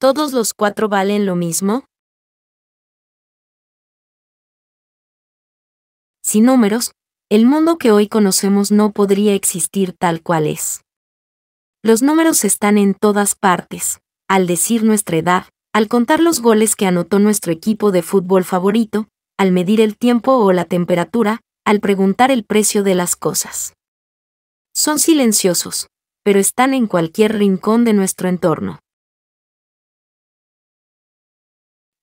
¿Todos los cuatro valen lo mismo? Sin números, el mundo que hoy conocemos no podría existir tal cual es. Los números están en todas partes, al decir nuestra edad, al contar los goles que anotó nuestro equipo de fútbol favorito, al medir el tiempo o la temperatura, al preguntar el precio de las cosas. Son silenciosos, pero están en cualquier rincón de nuestro entorno.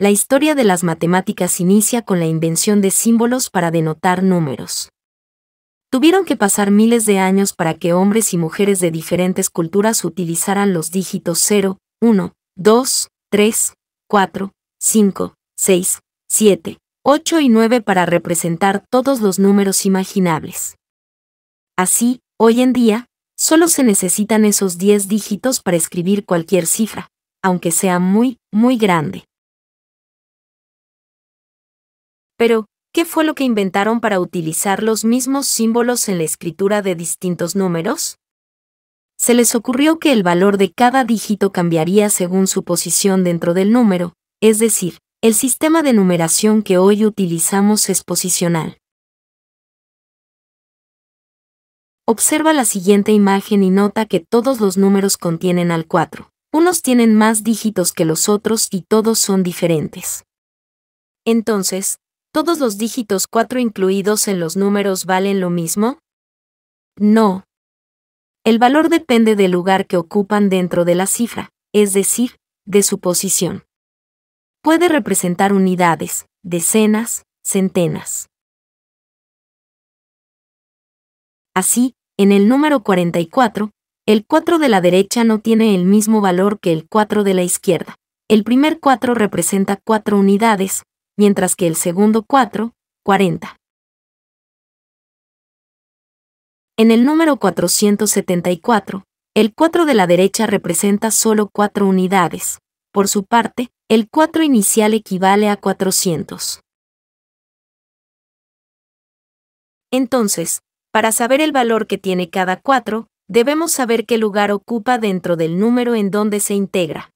La historia de las matemáticas inicia con la invención de símbolos para denotar números. Tuvieron que pasar miles de años para que hombres y mujeres de diferentes culturas utilizaran los dígitos 0, 1, 2, 3, 4, 5, 6, 7, 8 y 9 para representar todos los números imaginables. Así, hoy en día, solo se necesitan esos 10 dígitos para escribir cualquier cifra, aunque sea muy, muy grande. Pero, ¿qué fue lo que inventaron para utilizar los mismos símbolos en la escritura de distintos números? Se les ocurrió que el valor de cada dígito cambiaría según su posición dentro del número, es decir, el sistema de numeración que hoy utilizamos es posicional. Observa la siguiente imagen y nota que todos los números contienen al 4. Unos tienen más dígitos que los otros y todos son diferentes. Entonces, ¿todos los dígitos 4 incluidos en los números valen lo mismo? No. El valor depende del lugar que ocupan dentro de la cifra, es decir, de su posición. Puede representar unidades, decenas, centenas. Así, en el número 44, el 4 de la derecha no tiene el mismo valor que el 4 de la izquierda. El primer 4 representa 4 unidades, mientras que el segundo 4, 40. En el número 474, el 4 de la derecha representa solo 4 unidades. Por su parte, el 4 inicial equivale a 400. Entonces, para saber el valor que tiene cada 4, debemos saber qué lugar ocupa dentro del número en donde se integra.